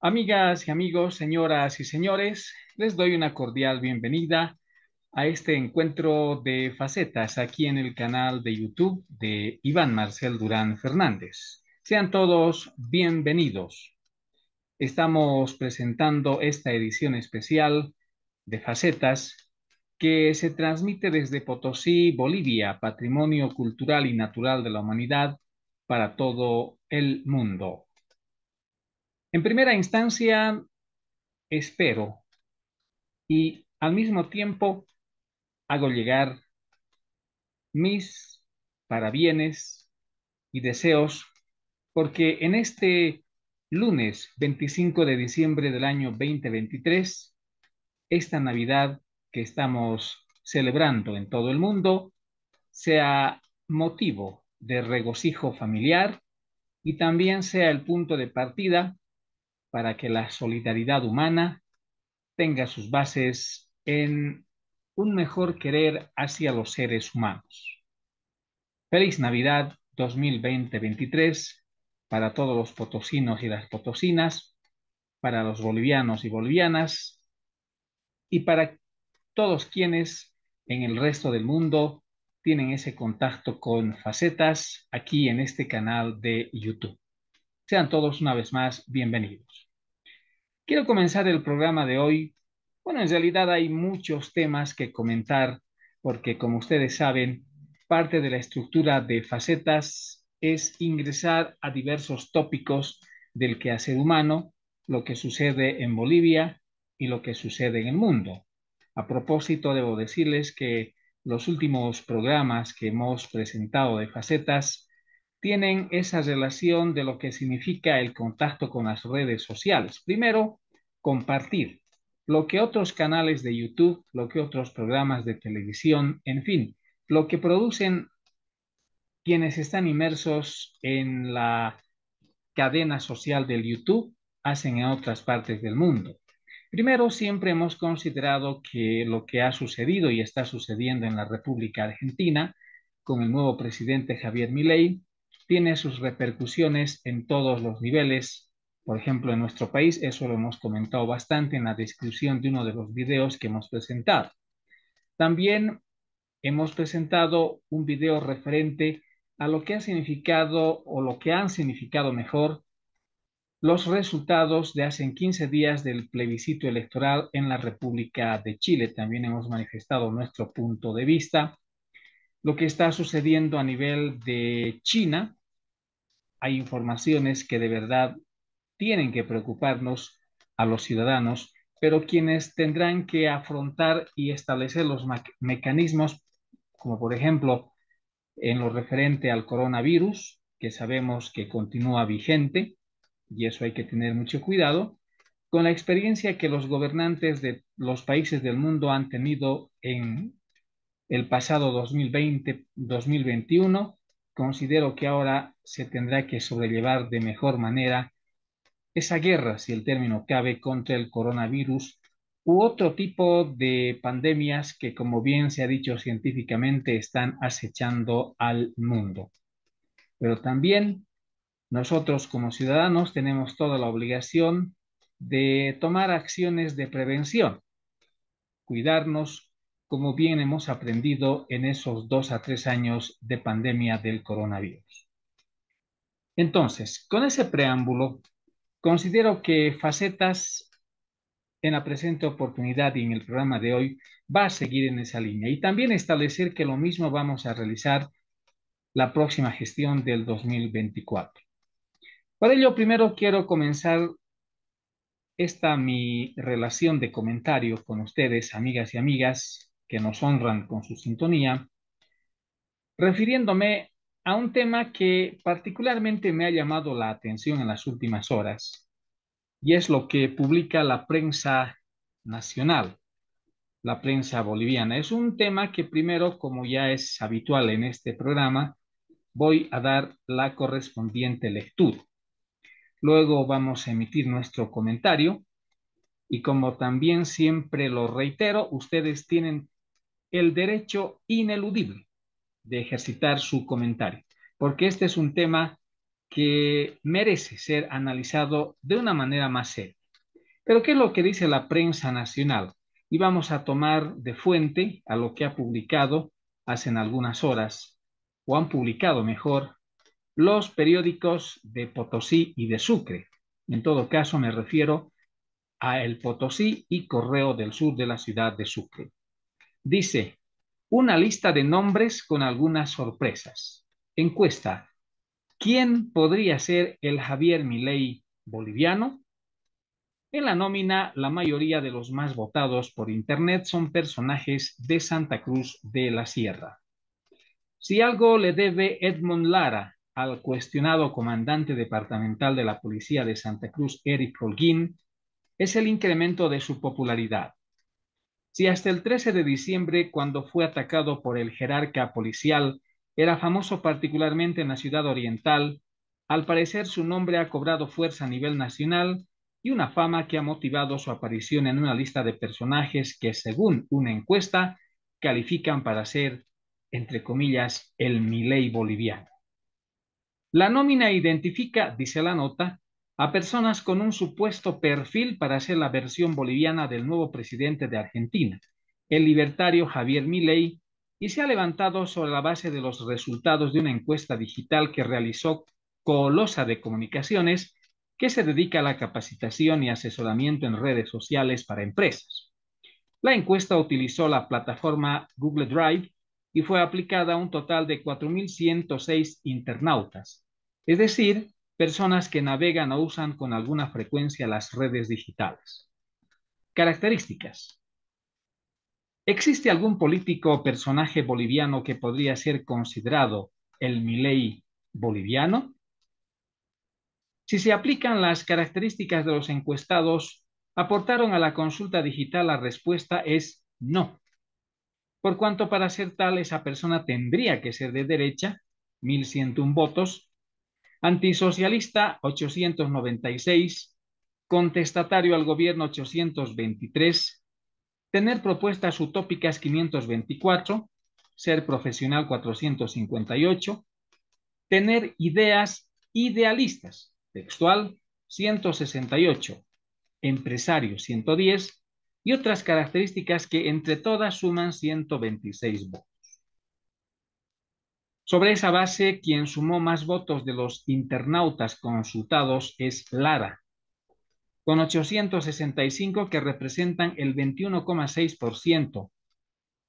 Amigas y amigos, señoras y señores, les doy una cordial bienvenida a este encuentro de facetas aquí en el canal de YouTube de Iván Marcel Durán Fernández. Sean todos bienvenidos. Estamos presentando esta edición especial de facetas que se transmite desde Potosí, Bolivia, Patrimonio Cultural y Natural de la Humanidad para todo el mundo. En primera instancia, espero y al mismo tiempo hago llegar mis parabienes y deseos porque en este lunes 25 de diciembre del año 2023, esta Navidad que estamos celebrando en todo el mundo sea motivo de regocijo familiar y también sea el punto de partida para que la solidaridad humana tenga sus bases en un mejor querer hacia los seres humanos. Feliz Navidad 2020-23 para todos los potosinos y las potosinas, para los bolivianos y bolivianas y para todos quienes en el resto del mundo tienen ese contacto con facetas aquí en este canal de YouTube. Sean todos una vez más bienvenidos. Quiero comenzar el programa de hoy. Bueno, en realidad hay muchos temas que comentar porque como ustedes saben, parte de la estructura de facetas es ingresar a diversos tópicos del quehacer humano, lo que sucede en Bolivia y lo que sucede en el mundo. A propósito, debo decirles que los últimos programas que hemos presentado de facetas tienen esa relación de lo que significa el contacto con las redes sociales. Primero, compartir lo que otros canales de YouTube, lo que otros programas de televisión, en fin, lo que producen quienes están inmersos en la cadena social del YouTube, hacen en otras partes del mundo. Primero, siempre hemos considerado que lo que ha sucedido y está sucediendo en la República Argentina con el nuevo presidente Javier Milei tiene sus repercusiones en todos los niveles. Por ejemplo, en nuestro país, eso lo hemos comentado bastante en la descripción de uno de los videos que hemos presentado. También hemos presentado un video referente a lo que ha significado o lo que han significado mejor los resultados de hace 15 días del plebiscito electoral en la República de Chile. También hemos manifestado nuestro punto de vista, lo que está sucediendo a nivel de China hay informaciones que de verdad tienen que preocuparnos a los ciudadanos, pero quienes tendrán que afrontar y establecer los mecanismos, como por ejemplo en lo referente al coronavirus, que sabemos que continúa vigente, y eso hay que tener mucho cuidado, con la experiencia que los gobernantes de los países del mundo han tenido en el pasado 2020-2021 considero que ahora se tendrá que sobrellevar de mejor manera esa guerra, si el término cabe, contra el coronavirus u otro tipo de pandemias que, como bien se ha dicho científicamente, están acechando al mundo. Pero también nosotros como ciudadanos tenemos toda la obligación de tomar acciones de prevención, cuidarnos, como bien hemos aprendido en esos dos a tres años de pandemia del coronavirus. Entonces, con ese preámbulo, considero que Facetas en la presente oportunidad y en el programa de hoy va a seguir en esa línea y también establecer que lo mismo vamos a realizar la próxima gestión del 2024. Para ello, primero quiero comenzar esta mi relación de comentario con ustedes, amigas y amigas, que nos honran con su sintonía, refiriéndome a un tema que particularmente me ha llamado la atención en las últimas horas, y es lo que publica la prensa nacional, la prensa boliviana. Es un tema que primero, como ya es habitual en este programa, voy a dar la correspondiente lectura. Luego vamos a emitir nuestro comentario y como también siempre lo reitero, ustedes tienen el derecho ineludible de ejercitar su comentario, porque este es un tema que merece ser analizado de una manera más seria. Pero ¿qué es lo que dice la prensa nacional? Y vamos a tomar de fuente a lo que ha publicado hace algunas horas, o han publicado mejor, los periódicos de Potosí y de Sucre. En todo caso, me refiero a El Potosí y Correo del Sur de la ciudad de Sucre. Dice, una lista de nombres con algunas sorpresas. Encuesta, ¿quién podría ser el Javier Milei boliviano? En la nómina, la mayoría de los más votados por Internet son personajes de Santa Cruz de la Sierra. Si algo le debe Edmond Lara al cuestionado comandante departamental de la Policía de Santa Cruz, Eric Holguín, es el incremento de su popularidad si hasta el 13 de diciembre, cuando fue atacado por el jerarca policial, era famoso particularmente en la ciudad oriental, al parecer su nombre ha cobrado fuerza a nivel nacional y una fama que ha motivado su aparición en una lista de personajes que, según una encuesta, califican para ser, entre comillas, el Miley boliviano. La nómina identifica, dice la nota, a personas con un supuesto perfil para ser la versión boliviana del nuevo presidente de Argentina, el libertario Javier Milei, y se ha levantado sobre la base de los resultados de una encuesta digital que realizó Colosa de Comunicaciones, que se dedica a la capacitación y asesoramiento en redes sociales para empresas. La encuesta utilizó la plataforma Google Drive y fue aplicada a un total de 4.106 internautas, es decir, personas que navegan o usan con alguna frecuencia las redes digitales. Características. ¿Existe algún político o personaje boliviano que podría ser considerado el Milei boliviano? Si se aplican las características de los encuestados, aportaron a la consulta digital la respuesta es no. Por cuanto para ser tal esa persona tendría que ser de derecha, 1.101 votos, Antisocialista 896, contestatario al gobierno 823, tener propuestas utópicas 524, ser profesional 458, tener ideas idealistas, textual 168, empresario 110 y otras características que entre todas suman 126 votos. Sobre esa base, quien sumó más votos de los internautas consultados es Lara, con 865 que representan el 21,6%,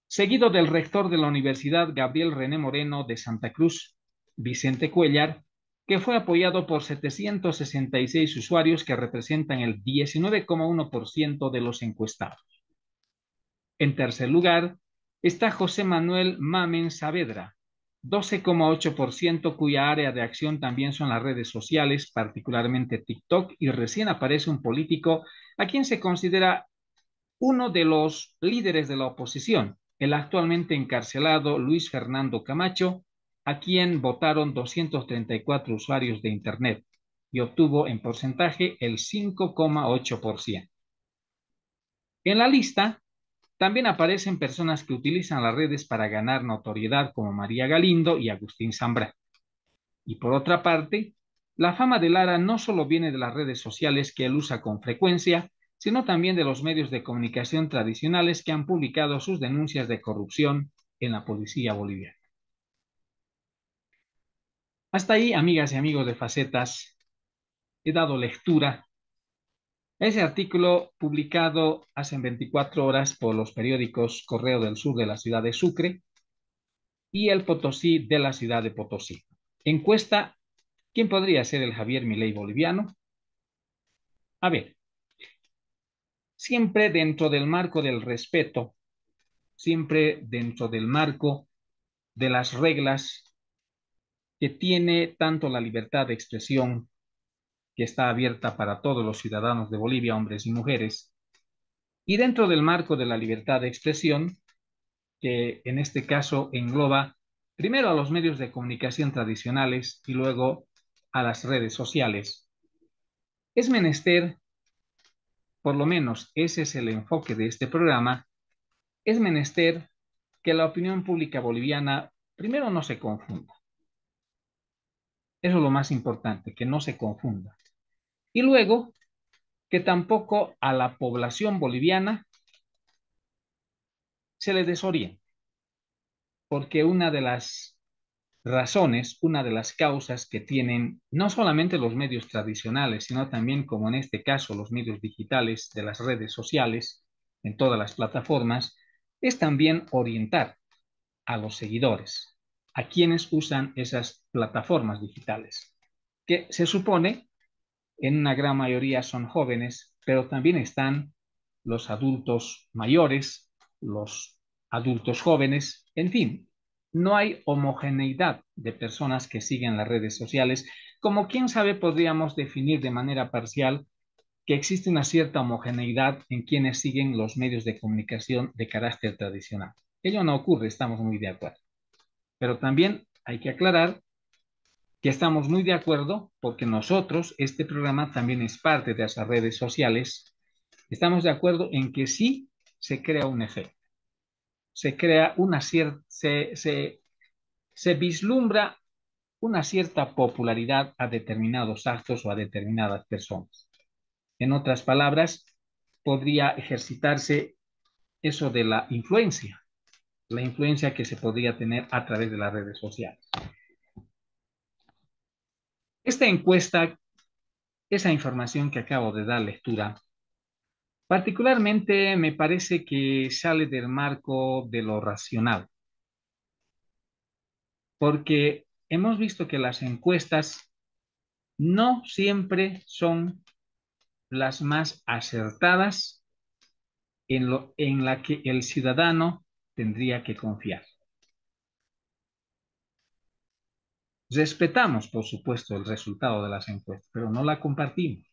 seguido del rector de la Universidad Gabriel René Moreno de Santa Cruz, Vicente Cuellar, que fue apoyado por 766 usuarios que representan el 19,1% de los encuestados. En tercer lugar está José Manuel Mamen Saavedra, 12,8% cuya área de acción también son las redes sociales, particularmente TikTok, y recién aparece un político a quien se considera uno de los líderes de la oposición, el actualmente encarcelado Luis Fernando Camacho, a quien votaron 234 usuarios de Internet y obtuvo en porcentaje el 5,8%. En la lista también aparecen personas que utilizan las redes para ganar notoriedad como María Galindo y Agustín Zambra. Y por otra parte, la fama de Lara no solo viene de las redes sociales que él usa con frecuencia, sino también de los medios de comunicación tradicionales que han publicado sus denuncias de corrupción en la policía boliviana. Hasta ahí, amigas y amigos de Facetas, he dado lectura ese artículo, publicado hace 24 horas por los periódicos Correo del Sur de la ciudad de Sucre y El Potosí de la ciudad de Potosí. Encuesta, ¿quién podría ser el Javier Milei boliviano? A ver, siempre dentro del marco del respeto, siempre dentro del marco de las reglas que tiene tanto la libertad de expresión que está abierta para todos los ciudadanos de Bolivia, hombres y mujeres, y dentro del marco de la libertad de expresión, que en este caso engloba primero a los medios de comunicación tradicionales y luego a las redes sociales. Es menester, por lo menos ese es el enfoque de este programa, es menester que la opinión pública boliviana primero no se confunda. Eso es lo más importante, que no se confunda. Y luego, que tampoco a la población boliviana se le desoriente, porque una de las razones, una de las causas que tienen no solamente los medios tradicionales, sino también, como en este caso, los medios digitales de las redes sociales, en todas las plataformas, es también orientar a los seguidores, a quienes usan esas plataformas digitales, que se supone en una gran mayoría son jóvenes, pero también están los adultos mayores, los adultos jóvenes, en fin, no hay homogeneidad de personas que siguen las redes sociales, como quién sabe podríamos definir de manera parcial que existe una cierta homogeneidad en quienes siguen los medios de comunicación de carácter tradicional. Ello no ocurre, estamos muy de acuerdo. Pero también hay que aclarar que estamos muy de acuerdo porque nosotros, este programa también es parte de esas redes sociales, estamos de acuerdo en que sí se crea un efecto, se crea una cierta, se, se vislumbra una cierta popularidad a determinados actos o a determinadas personas. En otras palabras, podría ejercitarse eso de la influencia, la influencia que se podría tener a través de las redes sociales. Esta encuesta, esa información que acabo de dar lectura, particularmente me parece que sale del marco de lo racional, porque hemos visto que las encuestas no siempre son las más acertadas en, lo, en la que el ciudadano tendría que confiar. Respetamos, por supuesto, el resultado de las encuestas, pero no la compartimos,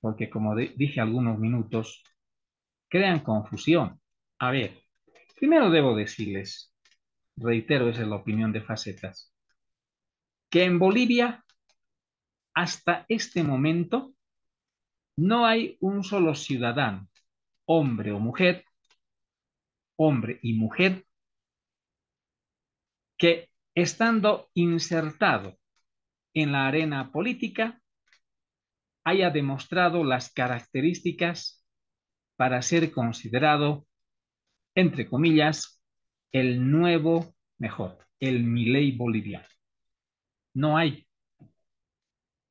porque como dije algunos minutos, crean confusión. A ver, primero debo decirles, reitero, es la opinión de facetas, que en Bolivia, hasta este momento, no hay un solo ciudadano, hombre o mujer, hombre y mujer, que estando insertado en la arena política, haya demostrado las características para ser considerado, entre comillas, el nuevo mejor, el Milei boliviano. No hay.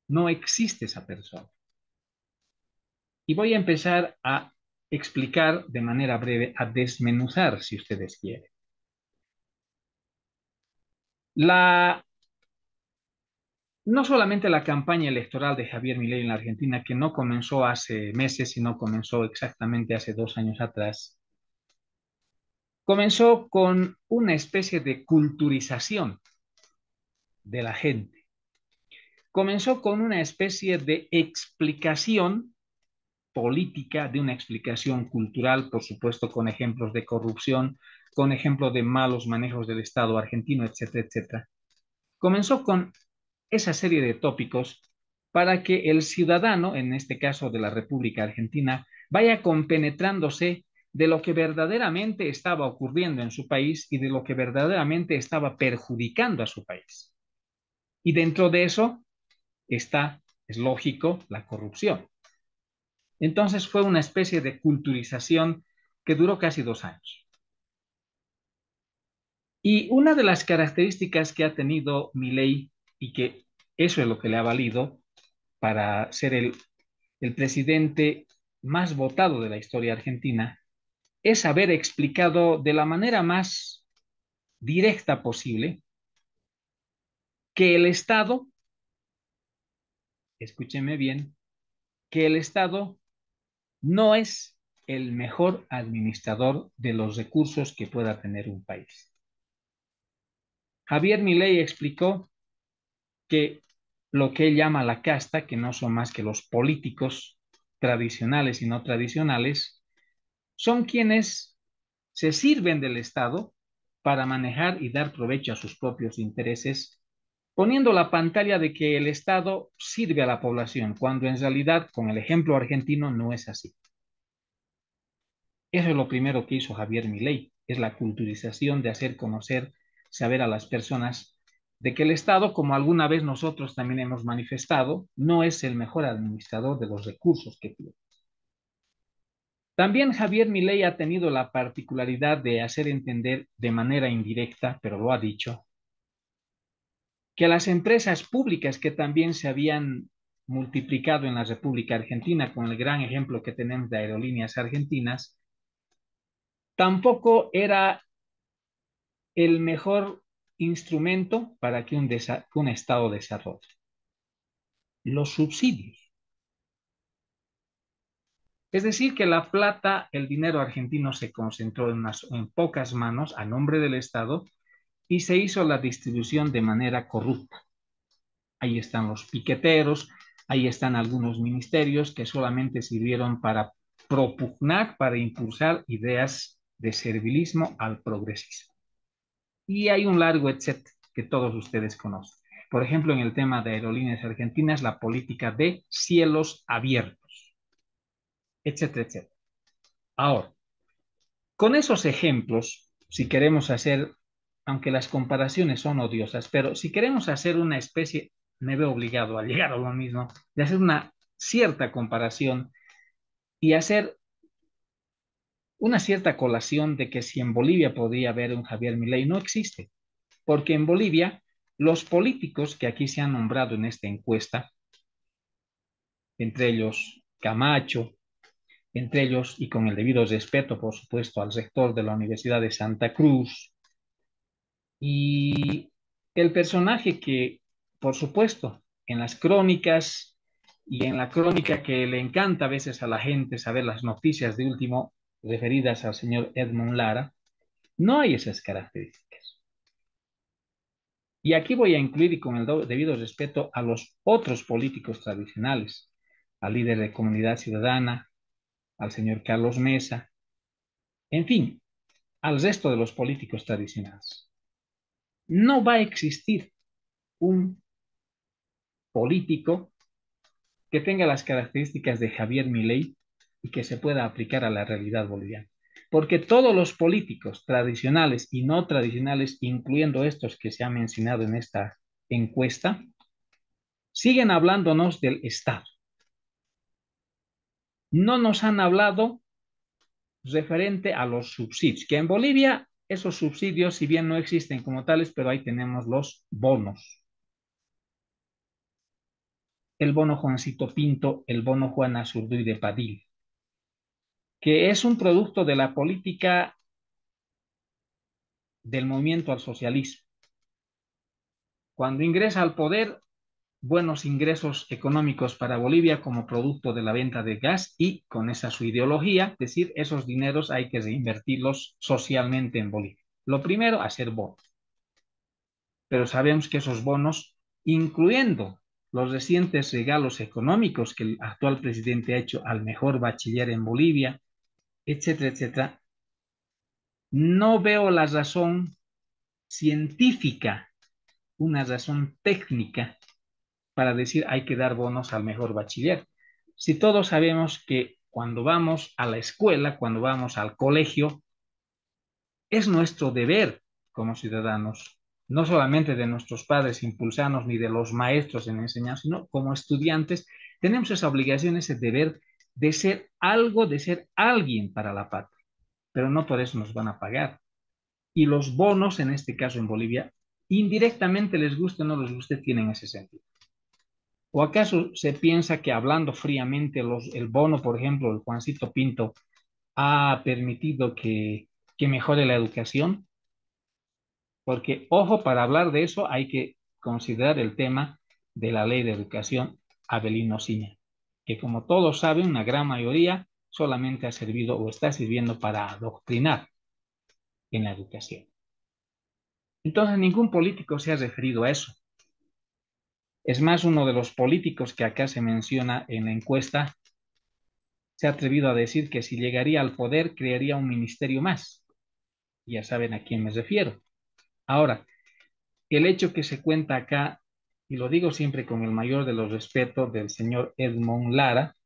No existe esa persona. Y voy a empezar a explicar de manera breve, a desmenuzar, si ustedes quieren no solamente la campaña electoral de Javier Milei en la Argentina, que no comenzó hace meses, sino comenzó exactamente hace dos años atrás, comenzó con una especie de culturización de la gente. Comenzó con una especie de explicación política, de una explicación cultural, por supuesto, con ejemplos de corrupción, con ejemplo de malos manejos del Estado argentino, etcétera, etcétera. Comenzó con esa serie de tópicos para que el ciudadano, en este caso de la República Argentina, vaya compenetrándose de lo que verdaderamente estaba ocurriendo en su país y de lo que verdaderamente estaba perjudicando a su país. Y dentro de eso está, es lógico, la corrupción. Entonces fue una especie de culturización que duró casi dos años. Y una de las características que ha tenido ley, y que eso es lo que le ha valido para ser el, presidente más votado de la historia argentina, es haber explicado de la manera más directa posible que el Estado, escúcheme bien, que el Estado no es el mejor administrador de los recursos que pueda tener un país. Javier Milei explicó que lo que él llama la casta, que no son más que los políticos tradicionales y no tradicionales, son quienes se sirven del Estado para manejar y dar provecho a sus propios intereses, poniendo la pantalla de que el Estado sirve a la población, cuando en realidad, con el ejemplo argentino, no es así. Eso es lo primero que hizo Javier Milei, es la culturización de hacer conocer saber a las personas de que el Estado, como alguna vez nosotros también hemos manifestado, no es el mejor administrador de los recursos que tiene. También Javier Milei ha tenido la particularidad de hacer entender de manera indirecta, pero lo ha dicho, que las empresas públicas que también se habían multiplicado en la República Argentina, con el gran ejemplo que tenemos de aerolíneas argentinas, tampoco era el mejor instrumento para que un, Estado desarrolle. Los subsidios. Es decir, que la plata, el dinero argentino se concentró en pocas manos a nombre del Estado y se hizo la distribución de manera corrupta. Ahí están los piqueteros, ahí están algunos ministerios que solamente sirvieron para propugnar, para impulsar ideas de servilismo al progresismo. Y hay un largo etcétera que todos ustedes conocen. Por ejemplo, en el tema de aerolíneas argentinas, la política de cielos abiertos, etcétera, etcétera. Ahora, con esos ejemplos, si queremos hacer, aunque las comparaciones son odiosas, pero si queremos hacer una especie, me veo obligado a llegar a lo mismo, de hacer una cierta comparación y hacer una cierta colación de que si en Bolivia podría haber un Javier Milei no existe, porque en Bolivia los políticos que aquí se han nombrado en esta encuesta, entre ellos Camacho, entre ellos y con el debido respeto, por supuesto, al rector de la Universidad de Santa Cruz, y el personaje que, por supuesto, en las crónicas y en la crónica que le encanta a veces a la gente saber las noticias de último referidas al señor Edmund Lara, no hay esas características. Y aquí voy a incluir, y con el debido respeto a los otros políticos tradicionales, al líder de Comunidad Ciudadana, al señor Carlos Mesa, en fin, al resto de los políticos tradicionales. No va a existir un político que tenga las características de Javier Milei y que se pueda aplicar a la realidad boliviana. Porque todos los políticos tradicionales y no tradicionales, incluyendo estos que se han mencionado en esta encuesta, siguen hablándonos del Estado. No nos han hablado referente a los subsidios, que en Bolivia esos subsidios, si bien no existen como tales, pero ahí tenemos los bonos. El bono Juancito Pinto, el bono Juana Azurduy de Padilla que es un producto de la política del movimiento al socialismo. Cuando ingresa al poder, buenos ingresos económicos para Bolivia como producto de la venta de gas y con esa su ideología, es decir, esos dineros hay que reinvertirlos socialmente en Bolivia. Lo primero, hacer bonos. Pero sabemos que esos bonos, incluyendo los recientes regalos económicos que el actual presidente ha hecho al mejor bachiller en Bolivia, etcétera, etcétera, no veo la razón científica, una razón técnica para decir hay que dar bonos al mejor bachiller. Si todos sabemos que cuando vamos a la escuela, cuando vamos al colegio, es nuestro deber como ciudadanos, no solamente de nuestros padres impulsanos ni de los maestros en enseñar, sino como estudiantes, tenemos esa obligación, ese deber de ser algo, de ser alguien para la patria, pero no por eso nos van a pagar. Y los bonos, en este caso en Bolivia, indirectamente les guste o no les guste, tienen ese sentido. ¿O acaso se piensa que hablando fríamente, los, el bono, por ejemplo, el Juancito Pinto, ha permitido que, que mejore la educación? Porque, ojo, para hablar de eso hay que considerar el tema de la ley de educación Abelino Siña que como todos saben, una gran mayoría solamente ha servido o está sirviendo para adoctrinar en la educación. Entonces ningún político se ha referido a eso. Es más, uno de los políticos que acá se menciona en la encuesta se ha atrevido a decir que si llegaría al poder crearía un ministerio más. Ya saben a quién me refiero. Ahora, el hecho que se cuenta acá y lo digo siempre con el mayor de los respetos del señor Edmond Lara,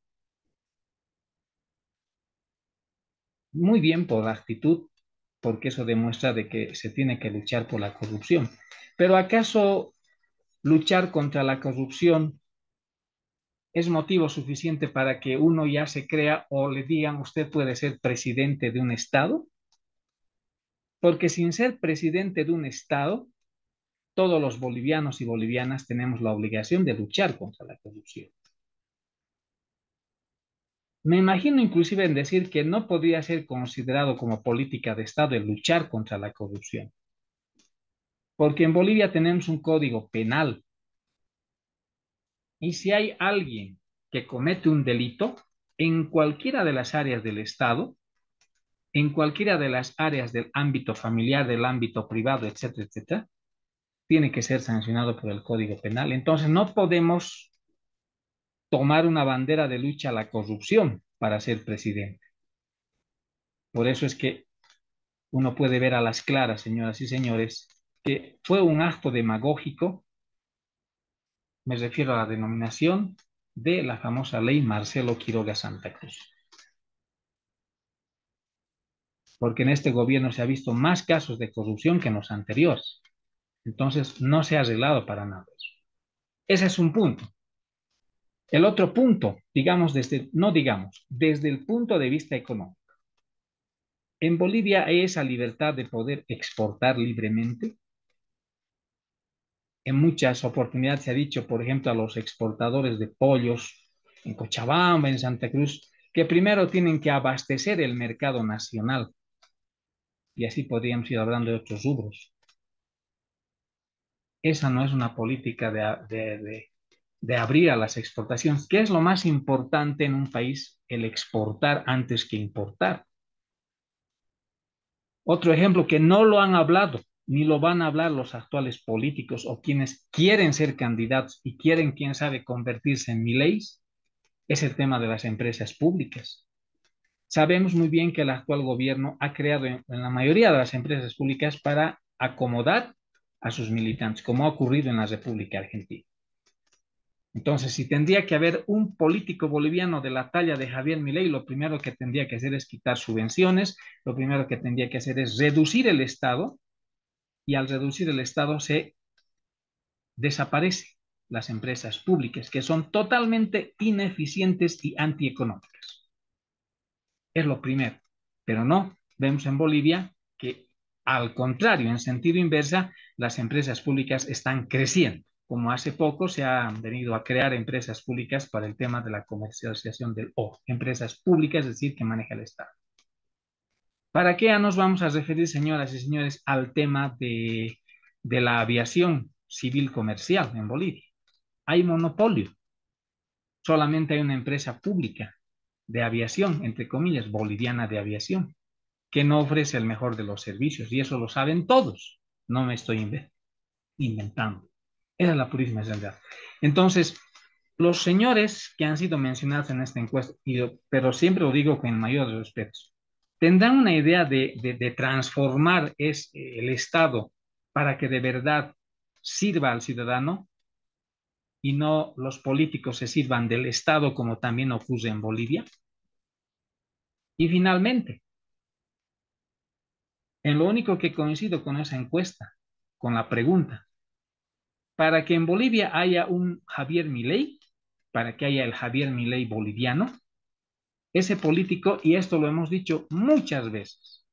muy bien por la actitud, porque eso demuestra de que se tiene que luchar por la corrupción. Pero ¿acaso luchar contra la corrupción es motivo suficiente para que uno ya se crea o le digan usted puede ser presidente de un Estado? Porque sin ser presidente de un Estado, todos los bolivianos y bolivianas tenemos la obligación de luchar contra la corrupción. Me imagino inclusive en decir que no podría ser considerado como política de Estado el luchar contra la corrupción, porque en Bolivia tenemos un código penal. Y si hay alguien que comete un delito en cualquiera de las áreas del Estado, en cualquiera de las áreas del ámbito familiar, del ámbito privado, etcétera, etcétera, tiene que ser sancionado por el Código Penal. Entonces no podemos tomar una bandera de lucha a la corrupción para ser presidente. Por eso es que uno puede ver a las claras, señoras y señores, que fue un acto demagógico, me refiero a la denominación de la famosa ley Marcelo Quiroga Santa Cruz. Porque en este gobierno se ha visto más casos de corrupción que en los anteriores. Entonces, no se ha arreglado para nada eso. Ese es un punto. El otro punto, digamos desde, no digamos, desde el punto de vista económico. ¿En Bolivia hay esa libertad de poder exportar libremente? En muchas oportunidades se ha dicho, por ejemplo, a los exportadores de pollos en Cochabamba, en Santa Cruz, que primero tienen que abastecer el mercado nacional. Y así podríamos ir hablando de otros rubros. Esa no es una política de, abrir a las exportaciones. ¿Qué es lo más importante en un país? El exportar antes que importar. Otro ejemplo que no lo han hablado, ni lo van a hablar los actuales políticos o quienes quieren ser candidatos y quieren, quién sabe, convertirse en mileis, es el tema de las empresas públicas. Sabemos muy bien que el actual gobierno ha creado en la mayoría de las empresas públicas para acomodar a sus militantes, como ha ocurrido en la República Argentina. Entonces, si tendría que haber un político boliviano de la talla de Javier Milei, lo primero que tendría que hacer es quitar subvenciones, lo primero que tendría que hacer es reducir el Estado, y al reducir el Estado se desaparecen las empresas públicas, que son totalmente ineficientes y antieconómicas. Es lo primero. Pero no, vemos en Bolivia que al contrario, en sentido inverso, las empresas públicas están creciendo. Como hace poco se han venido a crear empresas públicas para el tema de la comercialización del O, empresas públicas, es decir, que maneja el Estado. ¿Para qué nos vamos a referir, señoras y señores, al tema de, de la aviación civil comercial en Bolivia? Hay monopolio. Solamente hay una empresa pública de aviación, entre comillas, boliviana de aviación que no ofrece el mejor de los servicios, y eso lo saben todos, no me estoy inventando. era la purísima esencia Entonces, los señores que han sido mencionados en esta encuesta, pero siempre lo digo con el mayor respeto tendrán una idea de, de, transformar es, el Estado para que de verdad sirva al ciudadano y no los políticos se sirvan del Estado como también ocurre en Bolivia. Y finalmente, en lo único que coincido con esa encuesta, con la pregunta, para que en Bolivia haya un Javier Milei, para que haya el Javier Milei boliviano, ese político, y esto lo hemos dicho muchas veces,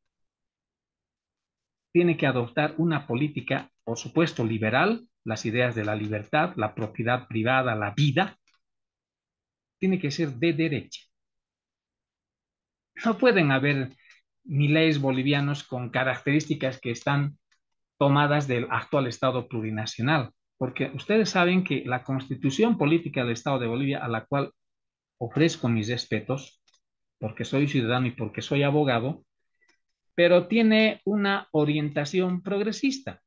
tiene que adoptar una política, por supuesto, liberal, las ideas de la libertad, la propiedad privada, la vida, tiene que ser de derecha. No pueden haber miles bolivianos con características que están tomadas del actual Estado plurinacional. Porque ustedes saben que la constitución política del Estado de Bolivia, a la cual ofrezco mis respetos, porque soy ciudadano y porque soy abogado, pero tiene una orientación progresista.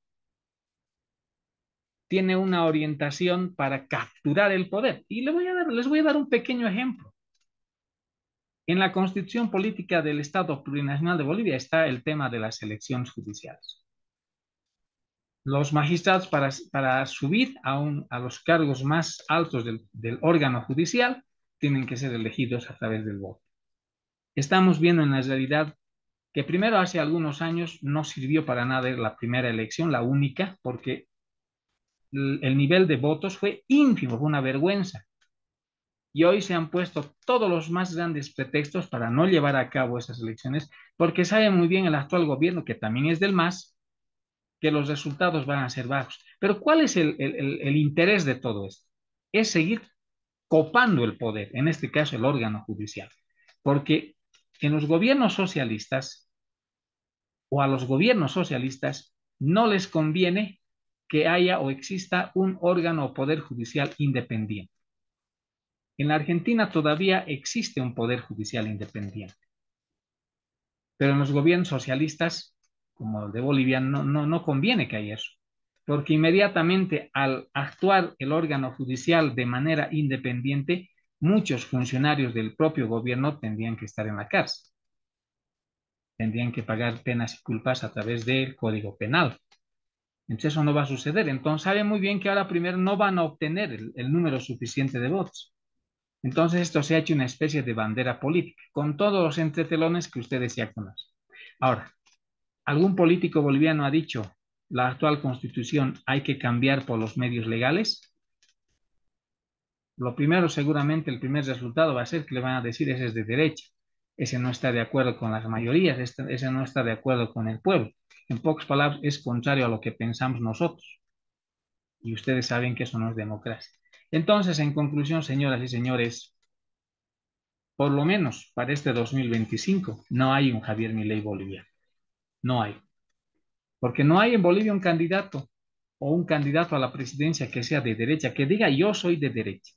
Tiene una orientación para capturar el poder. Y les voy a dar, les voy a dar un pequeño ejemplo. En la constitución política del Estado plurinacional de Bolivia está el tema de las elecciones judiciales. Los magistrados para, subir a, a, los cargos más altos del, del órgano judicial tienen que ser elegidos a través del voto. Estamos viendo en la realidad que primero hace algunos años no sirvió para nada la primera elección, la única, porque el nivel de votos fue ínfimo, fue una vergüenza y hoy se han puesto todos los más grandes pretextos para no llevar a cabo esas elecciones, porque sabe muy bien el actual gobierno, que también es del MAS, que los resultados van a ser bajos. Pero ¿cuál es el, el interés de todo esto? Es seguir copando el poder, en este caso el órgano judicial, porque en los gobiernos socialistas o a los gobiernos socialistas no les conviene que haya o exista un órgano o poder judicial independiente en la Argentina todavía existe un poder judicial independiente. Pero en los gobiernos socialistas, como el de Bolivia, no, no, no conviene que haya eso, porque inmediatamente al actuar el órgano judicial de manera independiente, muchos funcionarios del propio gobierno tendrían que estar en la cárcel. Tendrían que pagar penas y culpas a través del Código Penal. Entonces eso no va a suceder. Entonces saben muy bien que ahora primero no van a obtener el número suficiente de votos. Entonces esto se ha hecho una especie de bandera política, con todos los entretelones que ustedes ya conocen. Ahora, algún político boliviano ha dicho, la actual constitución hay que cambiar por los medios legales. Lo primero, seguramente, el primer resultado va a ser que le van a decir ese es de derecha, ese no está de acuerdo con las mayorías, este, ese no está de acuerdo con el pueblo. En pocas palabras, es contrario a lo que pensamos nosotros. Y ustedes saben que eso no es democracia. Entonces, en conclusión, señoras y señores, por lo menos para este 2025, no hay un Javier Milei Bolivia, No hay. Porque no hay en Bolivia un candidato o un candidato a la presidencia que sea de derecha, que diga yo soy de derecha.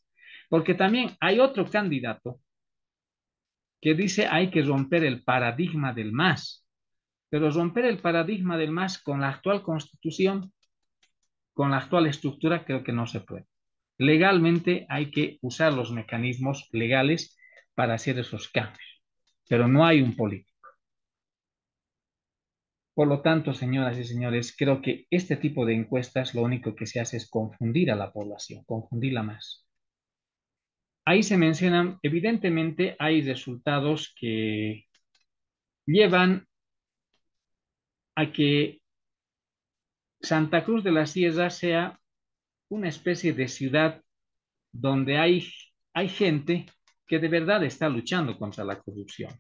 Porque también hay otro candidato que dice hay que romper el paradigma del MAS. Pero romper el paradigma del MAS con la actual constitución, con la actual estructura, creo que no se puede. Legalmente hay que usar los mecanismos legales para hacer esos cambios, pero no hay un político. Por lo tanto, señoras y señores, creo que este tipo de encuestas lo único que se hace es confundir a la población, confundirla más. Ahí se mencionan, evidentemente hay resultados que llevan a que Santa Cruz de la Sierra sea una especie de ciudad donde hay, hay gente que de verdad está luchando contra la corrupción.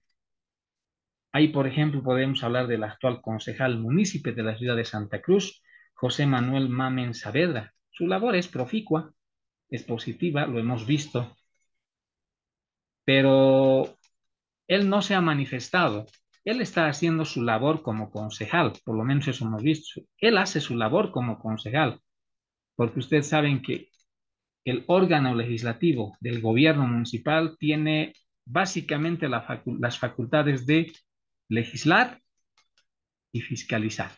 Ahí, por ejemplo, podemos hablar del actual concejal municipal de la ciudad de Santa Cruz, José Manuel Mamen Saavedra. Su labor es proficua, es positiva, lo hemos visto, pero él no se ha manifestado. Él está haciendo su labor como concejal, por lo menos eso hemos visto. Él hace su labor como concejal, porque ustedes saben que el órgano legislativo del gobierno municipal tiene básicamente las facultades de legislar y fiscalizar.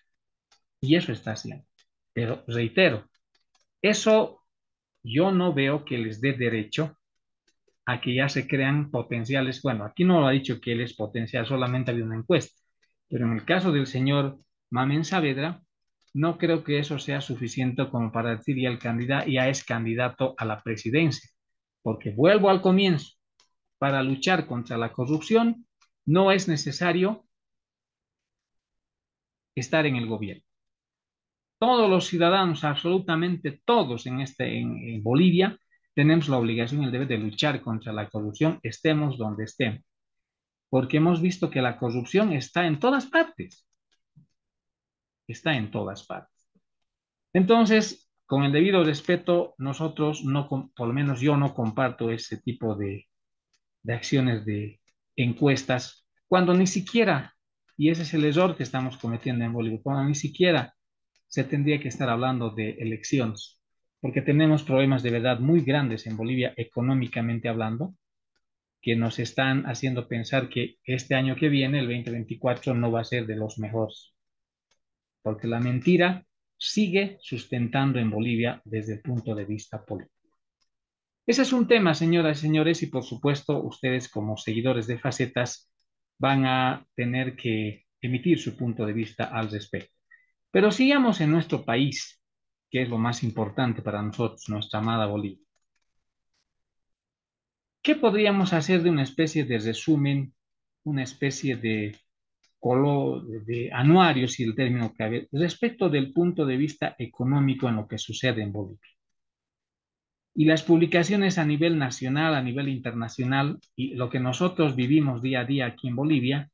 Y eso está haciendo. Pero reitero, eso yo no veo que les dé derecho a que ya se crean potenciales. Bueno, aquí no lo ha dicho que él es potencial, solamente había una encuesta. Pero en el caso del señor Mamen Saavedra, no creo que eso sea suficiente como para decir ya el candidato ya es candidato a la presidencia. Porque vuelvo al comienzo, para luchar contra la corrupción no es necesario estar en el gobierno. Todos los ciudadanos, absolutamente todos en, este, en, en Bolivia, tenemos la obligación y el deber de luchar contra la corrupción, estemos donde estemos. Porque hemos visto que la corrupción está en todas partes está en todas partes. Entonces, con el debido respeto, nosotros no, por lo menos yo no comparto ese tipo de, de acciones de encuestas, cuando ni siquiera, y ese es el error que estamos cometiendo en Bolivia, cuando ni siquiera se tendría que estar hablando de elecciones, porque tenemos problemas de verdad muy grandes en Bolivia económicamente hablando, que nos están haciendo pensar que este año que viene, el 2024, no va a ser de los mejores porque la mentira sigue sustentando en Bolivia desde el punto de vista político. Ese es un tema, señoras y señores, y por supuesto ustedes como seguidores de facetas van a tener que emitir su punto de vista al respecto. Pero sigamos en nuestro país, que es lo más importante para nosotros, nuestra amada Bolivia. ¿Qué podríamos hacer de una especie de resumen, una especie de de anuarios y el término cabe, respecto del punto de vista económico en lo que sucede en Bolivia. Y las publicaciones a nivel nacional, a nivel internacional, y lo que nosotros vivimos día a día aquí en Bolivia,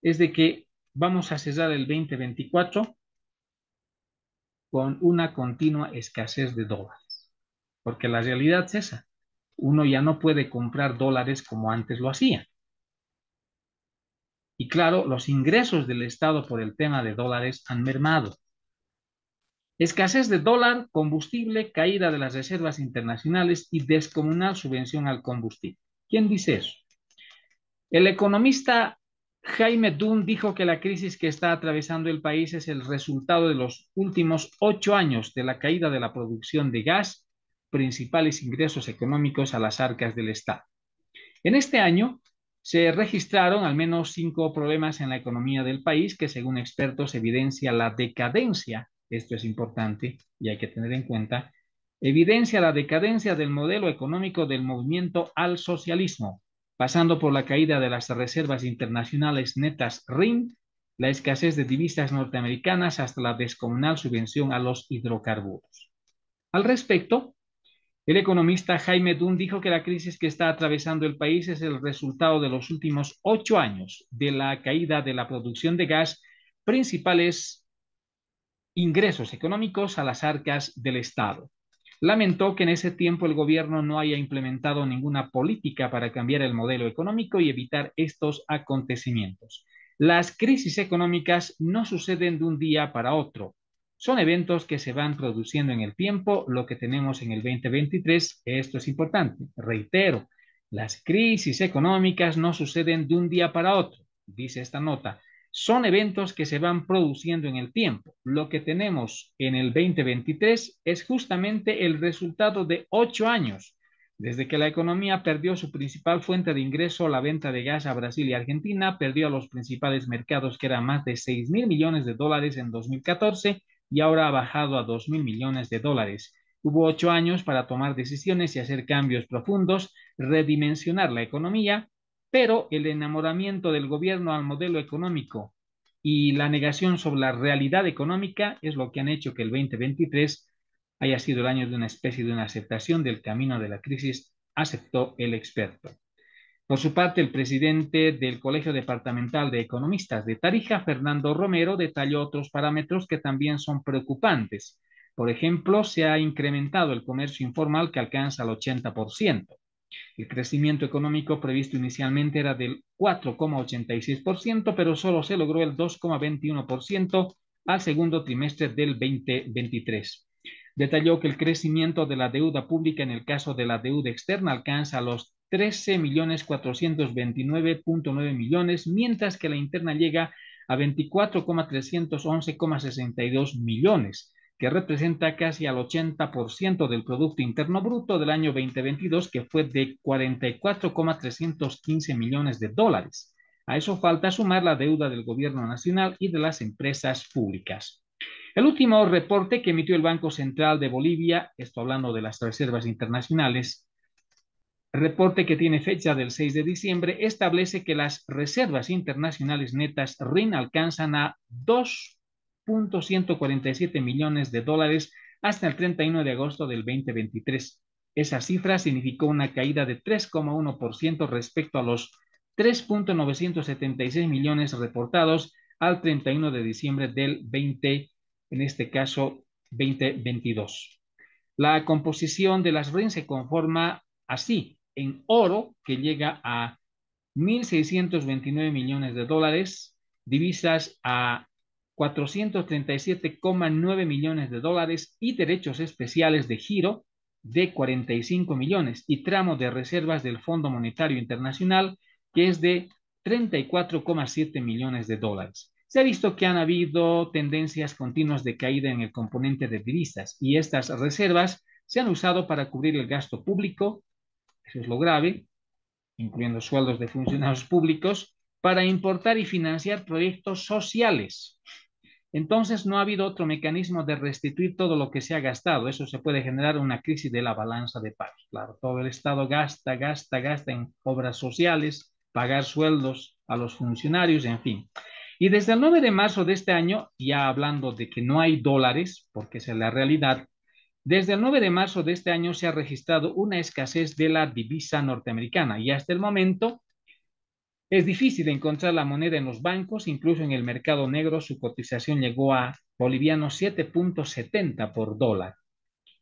es de que vamos a cesar el 2024 con una continua escasez de dólares, porque la realidad es esa. Uno ya no puede comprar dólares como antes lo hacía. Y claro, los ingresos del Estado por el tema de dólares han mermado. Escasez de dólar, combustible, caída de las reservas internacionales y descomunal subvención al combustible. ¿Quién dice eso? El economista Jaime Dunn dijo que la crisis que está atravesando el país es el resultado de los últimos ocho años de la caída de la producción de gas, principales ingresos económicos a las arcas del Estado. En este año, se registraron al menos cinco problemas en la economía del país que según expertos evidencia la decadencia, esto es importante y hay que tener en cuenta, evidencia la decadencia del modelo económico del movimiento al socialismo, pasando por la caída de las reservas internacionales netas RIN, la escasez de divisas norteamericanas hasta la descomunal subvención a los hidrocarburos. Al respecto, el economista Jaime Dunn dijo que la crisis que está atravesando el país es el resultado de los últimos ocho años de la caída de la producción de gas, principales ingresos económicos a las arcas del Estado. Lamentó que en ese tiempo el gobierno no haya implementado ninguna política para cambiar el modelo económico y evitar estos acontecimientos. Las crisis económicas no suceden de un día para otro, son eventos que se van produciendo en el tiempo, lo que tenemos en el 2023, esto es importante. Reitero, las crisis económicas no suceden de un día para otro, dice esta nota. Son eventos que se van produciendo en el tiempo. Lo que tenemos en el 2023 es justamente el resultado de ocho años desde que la economía perdió su principal fuente de ingreso, la venta de gas a Brasil y Argentina, perdió a los principales mercados, que eran más de 6 mil millones de dólares en 2014, y ahora ha bajado a mil millones de dólares. Hubo ocho años para tomar decisiones y hacer cambios profundos, redimensionar la economía, pero el enamoramiento del gobierno al modelo económico y la negación sobre la realidad económica es lo que han hecho que el 2023 haya sido el año de una especie de una aceptación del camino de la crisis, aceptó el experto. Por su parte, el presidente del Colegio Departamental de Economistas de Tarija, Fernando Romero, detalló otros parámetros que también son preocupantes. Por ejemplo, se ha incrementado el comercio informal que alcanza el 80%. El crecimiento económico previsto inicialmente era del 4,86%, pero solo se logró el 2,21% al segundo trimestre del 2023. Detalló que el crecimiento de la deuda pública en el caso de la deuda externa alcanza los 13 millones millones, mientras que la interna llega a 24,311,62 millones, que representa casi al 80% del Producto Interno Bruto del año 2022, que fue de 44,315 millones de dólares. A eso falta sumar la deuda del Gobierno Nacional y de las empresas públicas. El último reporte que emitió el Banco Central de Bolivia, esto hablando de las reservas internacionales, reporte que tiene fecha del 6 de diciembre establece que las reservas internacionales netas RIN alcanzan a 2.147 millones de dólares hasta el 31 de agosto del 2023. Esa cifra significó una caída de 3,1% respecto a los 3.976 millones reportados al 31 de diciembre del 20, en este caso 2022. La composición de las RIN se conforma así en oro que llega a 1.629 millones de dólares, divisas a 437,9 millones de dólares y derechos especiales de giro de 45 millones y tramo de reservas del Fondo Monetario Internacional que es de 34,7 millones de dólares. Se ha visto que han habido tendencias continuas de caída en el componente de divisas y estas reservas se han usado para cubrir el gasto público, eso es lo grave, incluyendo sueldos de funcionarios públicos, para importar y financiar proyectos sociales. Entonces no ha habido otro mecanismo de restituir todo lo que se ha gastado. Eso se puede generar una crisis de la balanza de pagos. Claro, todo el Estado gasta, gasta, gasta en obras sociales, pagar sueldos a los funcionarios, en fin. Y desde el 9 de marzo de este año, ya hablando de que no hay dólares, porque esa es la realidad, desde el 9 de marzo de este año se ha registrado una escasez de la divisa norteamericana y hasta el momento es difícil encontrar la moneda en los bancos, incluso en el mercado negro su cotización llegó a bolivianos 7.70 por dólar.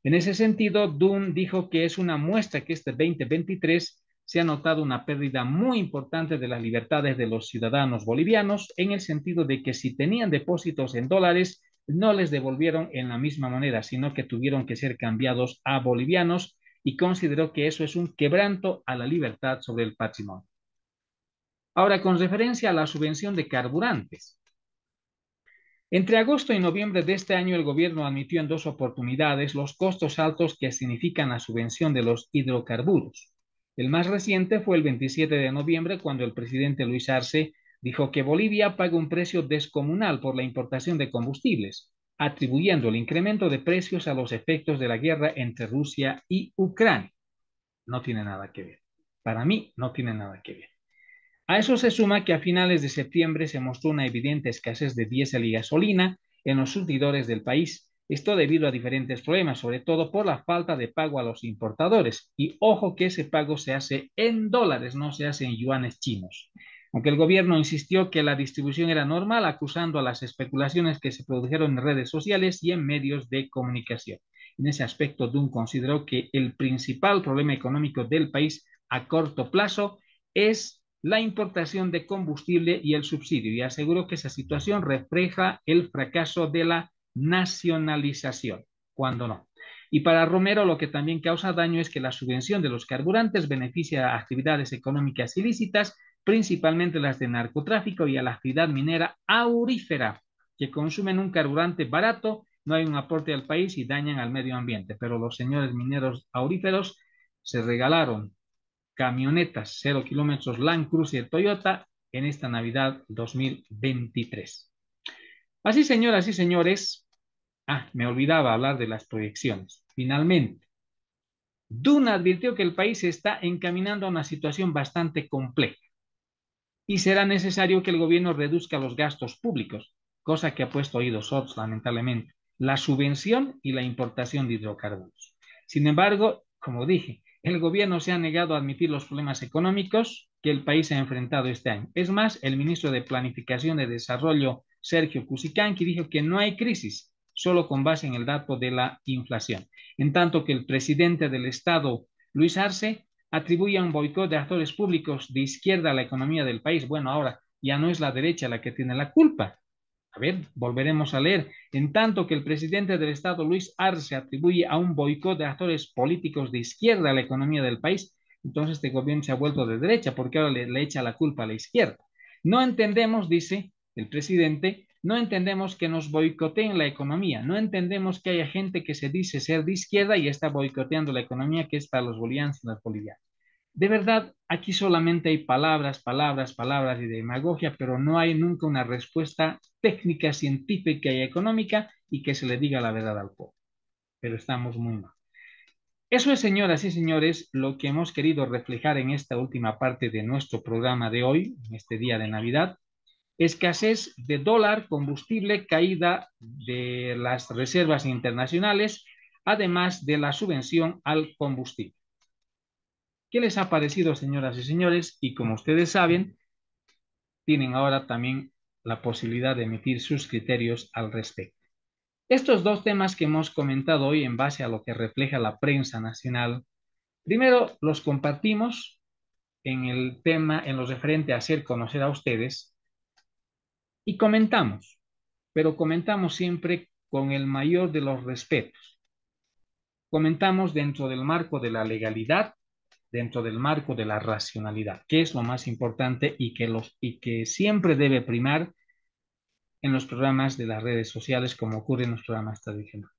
En ese sentido, Dunn dijo que es una muestra que este 2023 se ha notado una pérdida muy importante de las libertades de los ciudadanos bolivianos en el sentido de que si tenían depósitos en dólares, no les devolvieron en la misma manera, sino que tuvieron que ser cambiados a bolivianos y consideró que eso es un quebranto a la libertad sobre el patrimonio. Ahora, con referencia a la subvención de carburantes. Entre agosto y noviembre de este año, el gobierno admitió en dos oportunidades los costos altos que significan la subvención de los hidrocarburos. El más reciente fue el 27 de noviembre, cuando el presidente Luis Arce dijo que Bolivia paga un precio descomunal por la importación de combustibles, atribuyendo el incremento de precios a los efectos de la guerra entre Rusia y Ucrania. No tiene nada que ver. Para mí, no tiene nada que ver. A eso se suma que a finales de septiembre se mostró una evidente escasez de diésel y gasolina en los surtidores del país. Esto debido a diferentes problemas, sobre todo por la falta de pago a los importadores. Y ojo que ese pago se hace en dólares, no se hace en yuanes chinos. Aunque el gobierno insistió que la distribución era normal, acusando a las especulaciones que se produjeron en redes sociales y en medios de comunicación. En ese aspecto, Dunn consideró que el principal problema económico del país a corto plazo es la importación de combustible y el subsidio, y aseguró que esa situación refleja el fracaso de la nacionalización, cuando no. Y para Romero lo que también causa daño es que la subvención de los carburantes beneficia a actividades económicas ilícitas principalmente las de narcotráfico y a la actividad minera aurífera, que consumen un carburante barato, no hay un aporte al país y dañan al medio ambiente. Pero los señores mineros auríferos se regalaron camionetas cero kilómetros Land Cruiser Toyota en esta Navidad 2023. Así, señoras y señores, ah, me olvidaba hablar de las proyecciones. Finalmente, Duna advirtió que el país se está encaminando a una situación bastante compleja y será necesario que el gobierno reduzca los gastos públicos, cosa que ha puesto oídos sordos, lamentablemente, la subvención y la importación de hidrocarburos. Sin embargo, como dije, el gobierno se ha negado a admitir los problemas económicos que el país ha enfrentado este año. Es más, el ministro de Planificación y Desarrollo, Sergio que dijo que no hay crisis, solo con base en el dato de la inflación. En tanto que el presidente del Estado, Luis Arce, atribuye a un boicot de actores públicos de izquierda a la economía del país. Bueno, ahora ya no es la derecha la que tiene la culpa. A ver, volveremos a leer. En tanto que el presidente del Estado, Luis Arce, atribuye a un boicot de actores políticos de izquierda a la economía del país, entonces este gobierno se ha vuelto de derecha porque ahora le echa la culpa a la izquierda. No entendemos, dice el presidente, no entendemos que nos boicoteen la economía, no entendemos que haya gente que se dice ser de izquierda y está boicoteando la economía que está para los bolivianos y las bolivianas. De verdad, aquí solamente hay palabras, palabras, palabras y demagogia, pero no hay nunca una respuesta técnica, científica y económica y que se le diga la verdad al pueblo. Pero estamos muy mal. Eso es, señoras y señores, lo que hemos querido reflejar en esta última parte de nuestro programa de hoy, en este día de Navidad escasez de dólar, combustible, caída de las reservas internacionales, además de la subvención al combustible. ¿Qué les ha parecido, señoras y señores? Y como ustedes saben, tienen ahora también la posibilidad de emitir sus criterios al respecto. Estos dos temas que hemos comentado hoy en base a lo que refleja la prensa nacional, primero los compartimos en el tema, en lo referente a hacer conocer a ustedes y comentamos, pero comentamos siempre con el mayor de los respetos. Comentamos dentro del marco de la legalidad, dentro del marco de la racionalidad, que es lo más importante y que, los, y que siempre debe primar en los programas de las redes sociales, como ocurre en los programas tradicionales.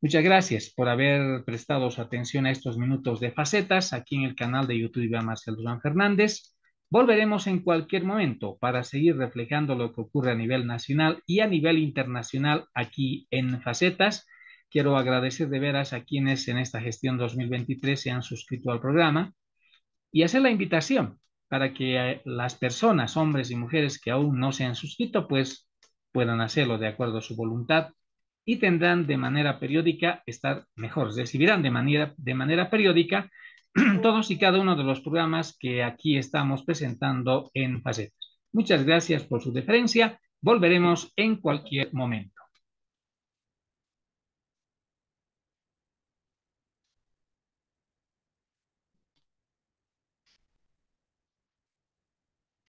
Muchas gracias por haber prestado su atención a estos minutos de facetas aquí en el canal de YouTube de Marcelo Juan Fernández. Volveremos en cualquier momento para seguir reflejando lo que ocurre a nivel nacional y a nivel internacional aquí en Facetas. Quiero agradecer de veras a quienes en esta gestión 2023 se han suscrito al programa y hacer la invitación para que eh, las personas, hombres y mujeres que aún no se han suscrito, pues puedan hacerlo de acuerdo a su voluntad y tendrán de manera periódica estar mejor, recibirán de manera, de manera periódica todos y cada uno de los programas que aquí estamos presentando en facetas. Muchas gracias por su deferencia. Volveremos en cualquier momento.